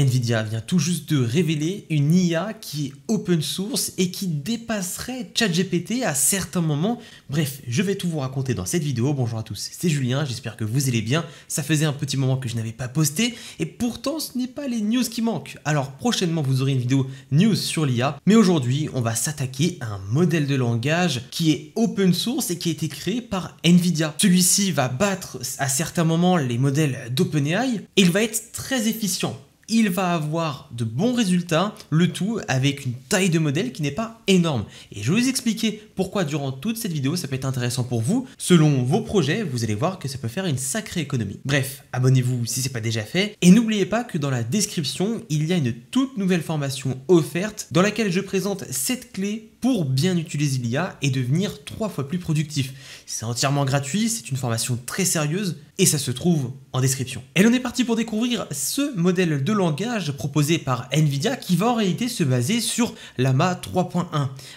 Nvidia vient tout juste de révéler une IA qui est open source et qui dépasserait ChatGPT à certains moments. Bref, je vais tout vous raconter dans cette vidéo. Bonjour à tous, c'est Julien, j'espère que vous allez bien. Ça faisait un petit moment que je n'avais pas posté et pourtant ce n'est pas les news qui manquent. Alors prochainement vous aurez une vidéo news sur l'IA, mais aujourd'hui on va s'attaquer à un modèle de langage qui est open source et qui a été créé par Nvidia. Celui-ci va battre à certains moments les modèles d'OpenAI et il va être très efficient il va avoir de bons résultats, le tout avec une taille de modèle qui n'est pas énorme. Et je vais vous expliquer pourquoi durant toute cette vidéo ça peut être intéressant pour vous. Selon vos projets, vous allez voir que ça peut faire une sacrée économie. Bref, abonnez-vous si ce n'est pas déjà fait. Et n'oubliez pas que dans la description, il y a une toute nouvelle formation offerte dans laquelle je présente cette clé pour bien utiliser l'IA et devenir trois fois plus productif. C'est entièrement gratuit, c'est une formation très sérieuse et ça se trouve en description. Et on est parti pour découvrir ce modèle de langage proposé par Nvidia qui va en réalité se baser sur Lama 3.1.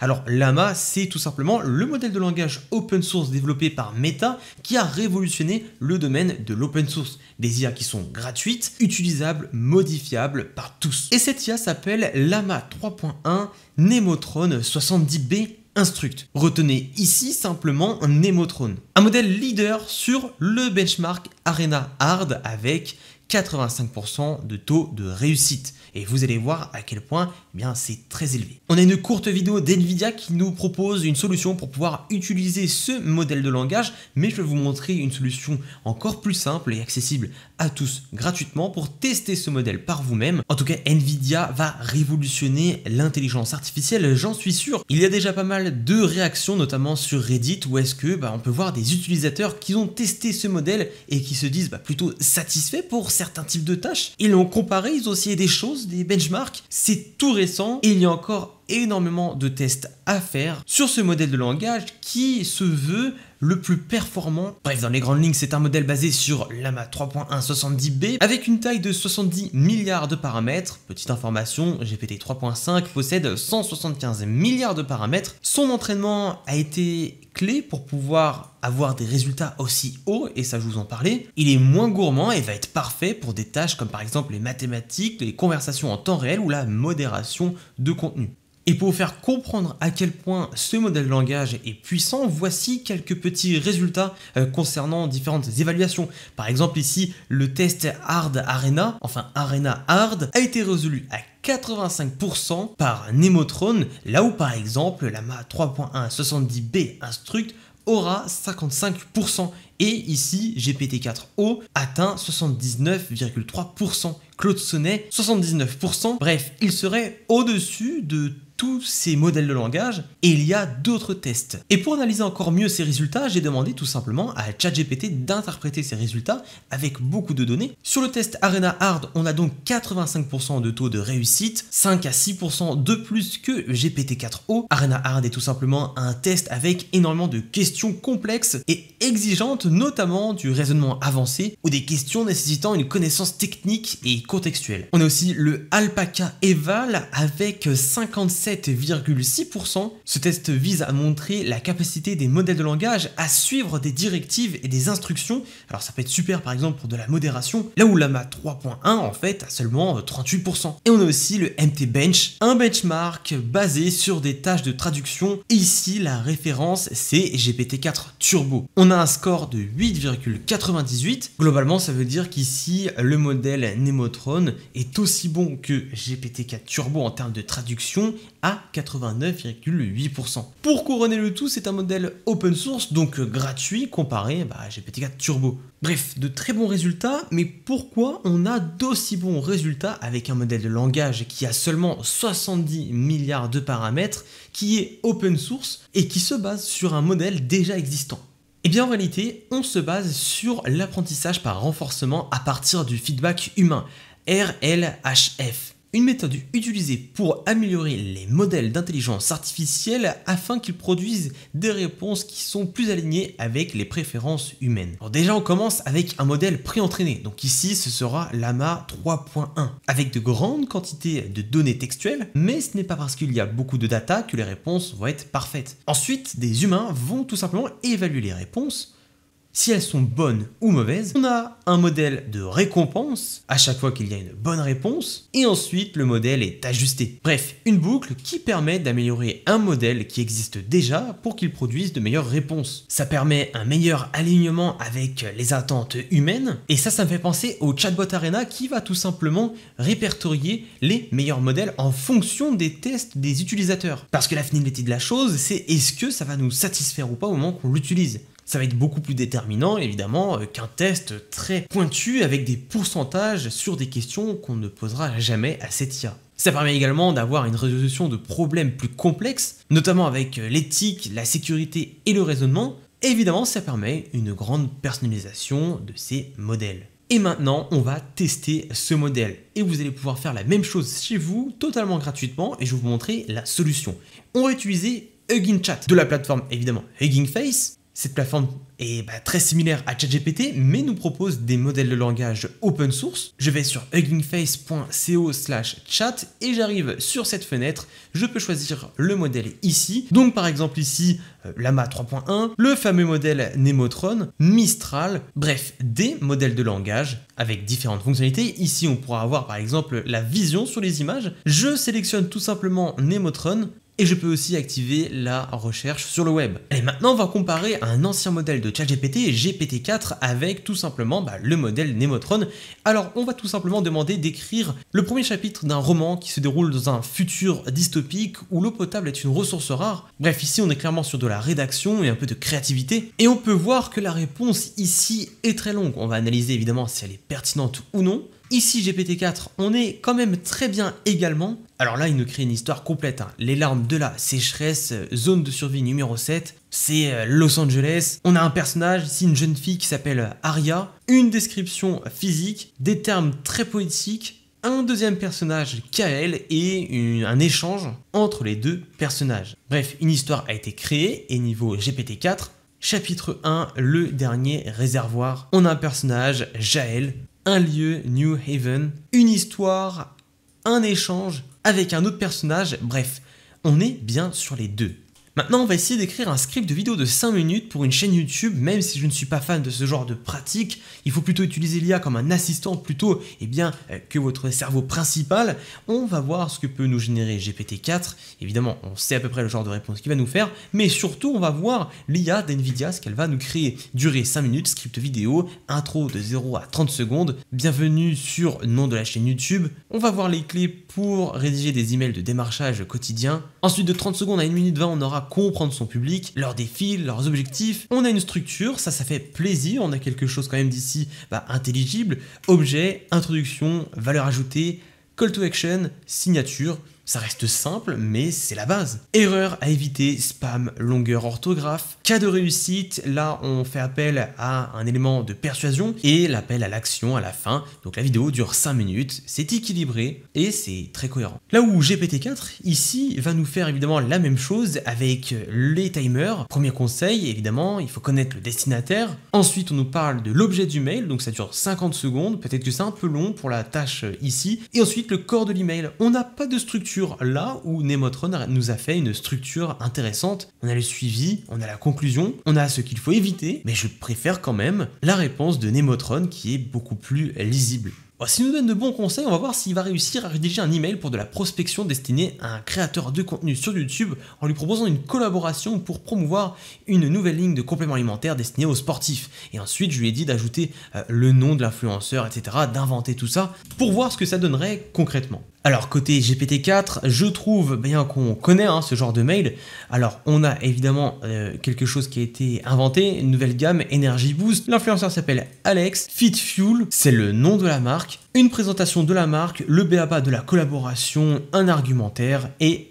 Alors Lama, c'est tout simplement le modèle de langage open source développé par Meta qui a révolutionné le domaine de l'open source. Des IA qui sont gratuites, utilisables, modifiables par tous. Et cette IA s'appelle Lama 3.1 Nemotron 60. 70 b Instruct. Retenez ici simplement un Nemotron, un modèle leader sur le benchmark Arena Hard avec 85% de taux de réussite. Et vous allez voir à quel point eh bien c'est très élevé. On a une courte vidéo d'NVIDIA qui nous propose une solution pour pouvoir utiliser ce modèle de langage, mais je vais vous montrer une solution encore plus simple et accessible à tous gratuitement pour tester ce modèle par vous-même. En tout cas, Nvidia va révolutionner l'intelligence artificielle, j'en suis sûr. Il y a déjà pas mal de réactions, notamment sur Reddit, où est-ce que bah, on peut voir des utilisateurs qui ont testé ce modèle et qui se disent bah, plutôt satisfaits pour certains types de tâches. Ils l'ont comparé, ils ont essayé des choses, des benchmarks. C'est tout récent il y a encore énormément de tests à faire sur ce modèle de langage qui se veut le plus performant. Bref, dans les grandes lignes, c'est un modèle basé sur l'AMA 3.170B avec une taille de 70 milliards de paramètres. Petite information, GPT 3.5 possède 175 milliards de paramètres. Son entraînement a été clé pour pouvoir avoir des résultats aussi hauts, et ça je vous en parlais. Il est moins gourmand et va être parfait pour des tâches comme par exemple les mathématiques, les conversations en temps réel ou la modération de contenu. Et pour vous faire comprendre à quel point ce modèle langage est puissant, voici quelques petits résultats euh, concernant différentes évaluations. Par exemple ici, le test Hard Arena, enfin Arena Hard, a été résolu à 85% par Nemotron, là où par exemple la MA 70 b Instruct aura 55% et ici GPT-4O atteint 79,3%, Claude Sonnet 79%, bref, il serait au-dessus de tous ces modèles de langage et il y a d'autres tests. Et pour analyser encore mieux ces résultats, j'ai demandé tout simplement à ChatGPT d'interpréter ces résultats avec beaucoup de données. Sur le test Arena Hard, on a donc 85% de taux de réussite, 5 à 6% de plus que GPT-4O. Arena Hard est tout simplement un test avec énormément de questions complexes et exigeantes, notamment du raisonnement avancé ou des questions nécessitant une connaissance technique et contextuelle. On a aussi le Alpaca Eval avec 57 7,6%. Ce test vise à montrer la capacité des modèles de langage à suivre des directives et des instructions. Alors ça peut être super par exemple pour de la modération, là où l'AMA 3.1 en fait a seulement 38%. Euh, et on a aussi le MT Bench, un benchmark basé sur des tâches de traduction. ici la référence c'est GPT-4 Turbo. On a un score de 8,98. Globalement ça veut dire qu'ici le modèle Nemotron est aussi bon que GPT-4 Turbo en termes de traduction à 89,8%. Pour couronner le tout, c'est un modèle open source, donc euh, gratuit, comparé à bah, GPT-4 Turbo. Bref, de très bons résultats, mais pourquoi on a d'aussi bons résultats avec un modèle de langage qui a seulement 70 milliards de paramètres, qui est open source et qui se base sur un modèle déjà existant eh bien en réalité, on se base sur l'apprentissage par renforcement à partir du feedback humain, RLHF. Une méthode utilisée pour améliorer les modèles d'intelligence artificielle afin qu'ils produisent des réponses qui sont plus alignées avec les préférences humaines. Alors déjà on commence avec un modèle pré-entraîné. donc ici ce sera l'AMA 3.1, avec de grandes quantités de données textuelles, mais ce n'est pas parce qu'il y a beaucoup de data que les réponses vont être parfaites. Ensuite, des humains vont tout simplement évaluer les réponses si elles sont bonnes ou mauvaises. On a un modèle de récompense à chaque fois qu'il y a une bonne réponse, et ensuite le modèle est ajusté. Bref, une boucle qui permet d'améliorer un modèle qui existe déjà pour qu'il produise de meilleures réponses. Ça permet un meilleur alignement avec les attentes humaines, et ça, ça me fait penser au chatbot Arena qui va tout simplement répertorier les meilleurs modèles en fonction des tests des utilisateurs. Parce que la finalité de la chose, c'est est-ce que ça va nous satisfaire ou pas au moment qu'on l'utilise. Ça va être beaucoup plus déterminant, évidemment, euh, qu'un test très pointu avec des pourcentages sur des questions qu'on ne posera jamais à cette IA. Ça permet également d'avoir une résolution de problèmes plus complexes, notamment avec euh, l'éthique, la sécurité et le raisonnement. évidemment, ça permet une grande personnalisation de ces modèles. Et maintenant, on va tester ce modèle. Et vous allez pouvoir faire la même chose chez vous, totalement gratuitement, et je vais vous montrer la solution. On va utiliser Hugging Chat de la plateforme évidemment Hugging Face cette plateforme est bah, très similaire à ChatGPT, mais nous propose des modèles de langage open source. Je vais sur huggingface.co chat et j'arrive sur cette fenêtre. Je peux choisir le modèle ici. Donc par exemple ici, euh, Lama 3.1, le fameux modèle Nemotron, Mistral, bref, des modèles de langage avec différentes fonctionnalités. Ici, on pourra avoir par exemple la vision sur les images. Je sélectionne tout simplement Nemotron et je peux aussi activer la recherche sur le web. Allez, maintenant on va comparer un ancien modèle de ChatGPT, GPT-4, avec tout simplement bah, le modèle Nemotron. Alors on va tout simplement demander d'écrire le premier chapitre d'un roman qui se déroule dans un futur dystopique où l'eau potable est une ressource rare. Bref, ici on est clairement sur de la rédaction et un peu de créativité, et on peut voir que la réponse ici est très longue. On va analyser évidemment si elle est pertinente ou non, Ici, GPT-4, on est quand même très bien également. Alors là, il nous crée une histoire complète. Hein. Les larmes de la sécheresse, euh, zone de survie numéro 7, c'est euh, Los Angeles. On a un personnage, ici une jeune fille qui s'appelle Aria. Une description physique, des termes très poétiques, un deuxième personnage, Kael, et un échange entre les deux personnages. Bref, une histoire a été créée, et niveau GPT-4, chapitre 1, le dernier réservoir, on a un personnage, Jaël, un lieu, New Haven, une histoire, un échange avec un autre personnage, bref, on est bien sur les deux. Maintenant, on va essayer d'écrire un script de vidéo de 5 minutes pour une chaîne YouTube, même si je ne suis pas fan de ce genre de pratique. Il faut plutôt utiliser l'IA comme un assistant plutôt et eh bien, euh, que votre cerveau principal. On va voir ce que peut nous générer GPT-4. Évidemment, on sait à peu près le genre de réponse qu'il va nous faire, mais surtout, on va voir l'IA d'NVIDIA, ce qu'elle va nous créer. Durée 5 minutes, script vidéo, intro de 0 à 30 secondes. Bienvenue sur nom de la chaîne YouTube. On va voir les clés pour rédiger des emails de démarchage quotidien. Ensuite, de 30 secondes à 1 minute 20, on aura comprendre son public, leurs défis, leurs objectifs. On a une structure, ça, ça fait plaisir. On a quelque chose quand même d'ici bah, intelligible. Objet, introduction, valeur ajoutée, call to action, signature. Ça reste simple, mais c'est la base. Erreur à éviter, spam, longueur orthographe. Cas de réussite, là on fait appel à un élément de persuasion et l'appel à l'action à la fin. Donc la vidéo dure 5 minutes, c'est équilibré et c'est très cohérent. Là où GPT-4, ici, va nous faire évidemment la même chose avec les timers. Premier conseil, évidemment, il faut connaître le destinataire. Ensuite, on nous parle de l'objet du mail, donc ça dure 50 secondes. Peut-être que c'est un peu long pour la tâche ici. Et ensuite, le corps de l'email. On n'a pas de structure là où Nemotron nous a fait une structure intéressante. On a le suivi, on a la conclusion, on a ce qu'il faut éviter, mais je préfère quand même la réponse de Nemotron qui est beaucoup plus lisible. Oh, s'il nous donne de bons conseils, on va voir s'il va réussir à rédiger un email pour de la prospection destinée à un créateur de contenu sur YouTube en lui proposant une collaboration pour promouvoir une nouvelle ligne de compléments alimentaires destinée aux sportifs. Et ensuite, je lui ai dit d'ajouter euh, le nom de l'influenceur, etc., d'inventer tout ça pour voir ce que ça donnerait concrètement. Alors côté GPT-4, je trouve bien qu'on connaît hein, ce genre de mail. Alors on a évidemment euh, quelque chose qui a été inventé, une nouvelle gamme Energy Boost. L'influenceur s'appelle Alex Fuel, c'est le nom de la marque. Une présentation de la marque, le BABA de la collaboration, un argumentaire et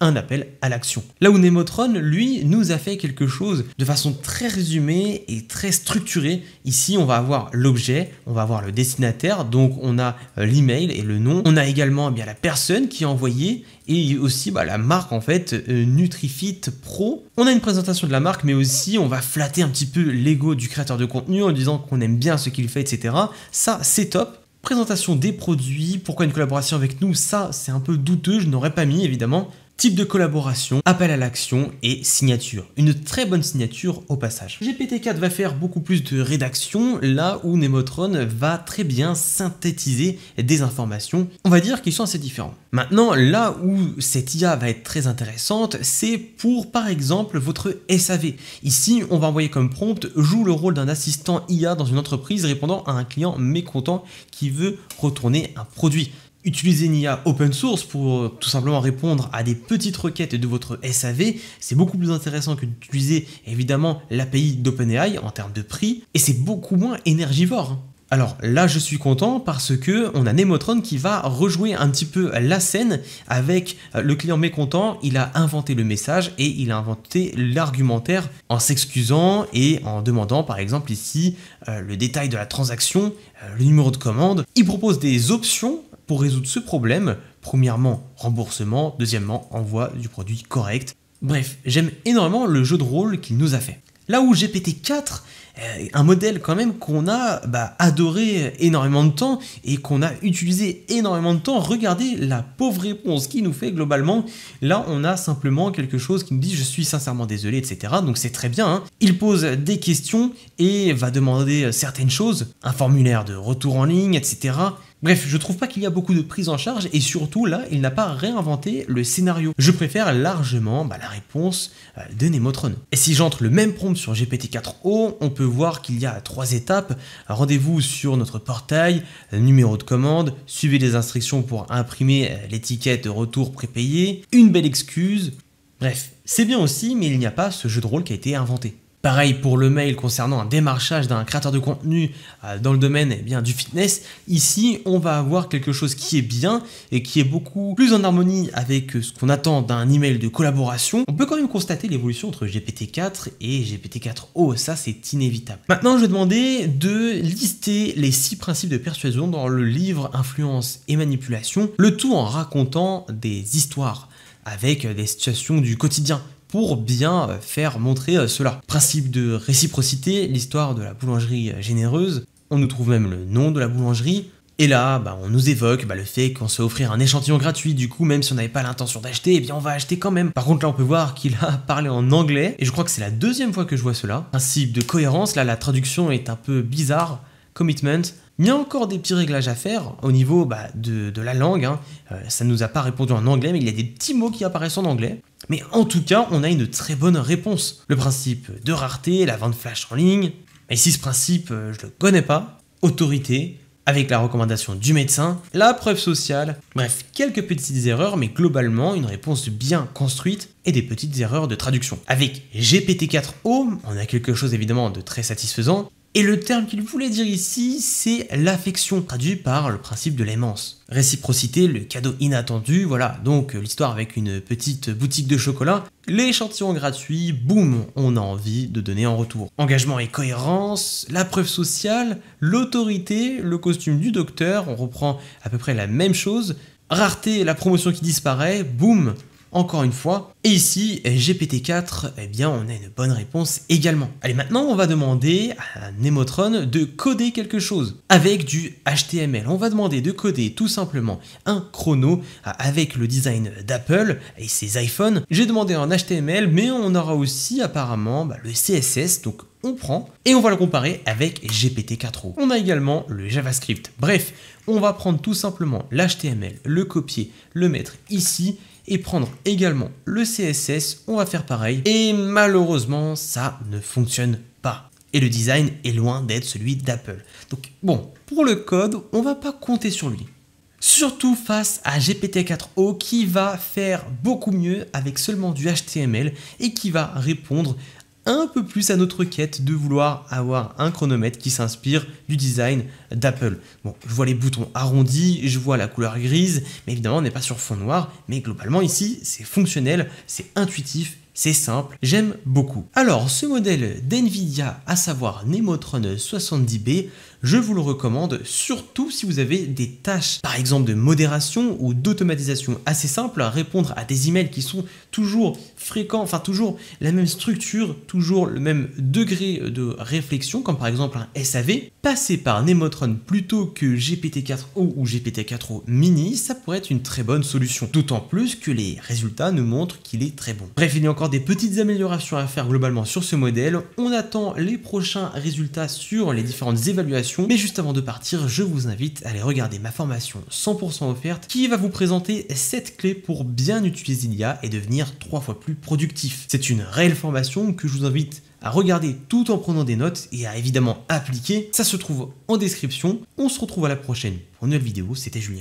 un appel à l'action. Là où Nemotron, lui, nous a fait quelque chose de façon très résumée et très structurée. Ici, on va avoir l'objet, on va avoir le destinataire, donc on a euh, l'email et le nom. On a également eh bien la personne qui a envoyé et aussi bah, la marque en fait euh, Nutrifit Pro. On a une présentation de la marque, mais aussi on va flatter un petit peu l'ego du créateur de contenu en disant qu'on aime bien ce qu'il fait, etc. Ça, c'est top présentation des produits, pourquoi une collaboration avec nous, ça c'est un peu douteux, je n'aurais pas mis évidemment type de collaboration, appel à l'action et signature. Une très bonne signature au passage. GPT-4 va faire beaucoup plus de rédaction là où Nemotron va très bien synthétiser des informations, on va dire qu'ils sont assez différents. Maintenant, là où cette IA va être très intéressante, c'est pour par exemple votre SAV. Ici, on va envoyer comme prompt joue le rôle d'un assistant IA dans une entreprise répondant à un client mécontent qui veut retourner un produit. Utiliser une IA open source pour euh, tout simplement répondre à des petites requêtes de votre SAV, c'est beaucoup plus intéressant que d'utiliser évidemment l'API d'OpenAI en termes de prix, et c'est beaucoup moins énergivore. Hein. Alors là, je suis content parce que on a Nemotron qui va rejouer un petit peu la scène avec euh, le client mécontent. Il a inventé le message et il a inventé l'argumentaire en s'excusant et en demandant, par exemple ici, euh, le détail de la transaction, le numéro de commande. Il propose des options pour résoudre ce problème, premièrement remboursement, deuxièmement envoi du produit correct. Bref, j'aime énormément le jeu de rôle qu'il nous a fait. Là où GPT-4, euh, un modèle quand même qu'on a bah, adoré énormément de temps et qu'on a utilisé énormément de temps, regardez la pauvre réponse qu'il nous fait globalement. Là, on a simplement quelque chose qui nous dit je suis sincèrement désolé, etc. Donc c'est très bien. Hein. Il pose des questions et va demander certaines choses, un formulaire de retour en ligne, etc. Bref, je trouve pas qu'il y a beaucoup de prise en charge et surtout là, il n'a pas réinventé le scénario. Je préfère largement bah, la réponse euh, de Nemotron. Et si j'entre le même prompt sur GPT-4o, on peut voir qu'il y a trois étapes. Rendez-vous sur notre portail, numéro de commande, suivez les instructions pour imprimer euh, l'étiquette de retour prépayé, une belle excuse. Bref, c'est bien aussi, mais il n'y a pas ce jeu de rôle qui a été inventé. Pareil pour le mail concernant un démarchage d'un créateur de contenu euh, dans le domaine eh bien, du fitness. Ici, on va avoir quelque chose qui est bien et qui est beaucoup plus en harmonie avec euh, ce qu'on attend d'un email de collaboration. On peut quand même constater l'évolution entre GPT-4 et GPT-4O, ça c'est inévitable. Maintenant, je vais demander de lister les six principes de persuasion dans le livre Influence et Manipulation, le tout en racontant des histoires avec euh, des situations du quotidien pour bien euh, faire montrer euh, cela. Principe de réciprocité, l'histoire de la boulangerie euh, généreuse, on nous trouve même le nom de la boulangerie, et là, bah, on nous évoque bah, le fait qu'on se offrir un échantillon gratuit, du coup, même si on n'avait pas l'intention d'acheter, eh bien on va acheter quand même. Par contre, là, on peut voir qu'il a parlé en anglais, et je crois que c'est la deuxième fois que je vois cela. Principe de cohérence, là, la traduction est un peu bizarre. Commitment. Il y a encore des petits réglages à faire au niveau bah, de, la langue. Hein. ça ne nous a pas répondu en anglais, mais il y a des petits mots qui apparaissent en anglais. Mais en tout cas, on a une très bonne réponse. Le principe de rareté, la vente flash en ligne. Mais si ce principe, euh, je le connais pas, autorité, avec la recommandation du médecin, la preuve sociale, bref, quelques petites erreurs, mais globalement une réponse bien construite et des petites erreurs de traduction. Avec GPT-4O, on a quelque chose évidemment de très satisfaisant, et le terme qu'il voulait dire ici, c'est l'affection, traduit par le principe de l'aimance. Réciprocité, le cadeau inattendu, voilà, donc l'histoire avec une petite boutique de chocolat, l'échantillon gratuit, boum, on a envie de donner en retour. Engagement et cohérence, la preuve sociale, l'autorité, le costume du docteur, on reprend à peu près la même chose, rareté, la promotion qui disparaît, boum, encore une fois. Et ici, GPT-4, eh bien, on a une bonne réponse également. Allez, maintenant, on va demander à Nemotron de coder quelque chose avec du HTML. On va demander de coder tout simplement un chrono ah, avec le design d'Apple et ses iPhones. J'ai demandé en HTML, mais on aura aussi apparemment bah, le CSS, donc on prend et on va le comparer avec gpt 4 On a également le JavaScript. Bref, on va prendre tout simplement l'HTML, le copier, le mettre ici et prendre également le CSS, on va faire pareil. Et malheureusement, ça ne fonctionne pas. Et le design est loin d'être celui d'Apple. Donc bon, pour le code, on va pas compter sur lui. Surtout face à GPT-4o qui va faire beaucoup mieux avec seulement du HTML et qui va répondre un peu plus à notre quête de vouloir avoir un chronomètre qui s'inspire du design d'Apple. Bon, je vois les boutons arrondis, je vois la couleur grise, mais évidemment on n'est pas sur fond noir, mais globalement ici c'est fonctionnel, c'est intuitif c'est simple, j'aime beaucoup. Alors, ce modèle d'NVIDIA, à savoir Nemotron 70B, je vous le recommande, surtout si vous avez des tâches, par exemple de modération ou d'automatisation assez simples, à répondre à des emails qui sont toujours fréquents, enfin toujours la même structure, toujours le même degré de réflexion, comme par exemple un SAV, passer par Nemotron plutôt que GPT-4O ou GPT-4O mini, ça pourrait être une très bonne solution. D'autant plus que les résultats nous montrent qu'il est très bon. Bref, il y a encore des petites améliorations à faire globalement sur ce modèle. On attend les prochains résultats sur les différentes évaluations mais juste avant de partir, je vous invite à aller regarder ma formation 100% offerte qui va vous présenter 7 clés pour bien utiliser l'IA et devenir 3 fois plus productif. C'est une réelle formation que je vous invite à regarder tout en prenant des notes et à évidemment appliquer. Ça se trouve en description. On se retrouve à la prochaine pour une nouvelle vidéo. C'était Julien.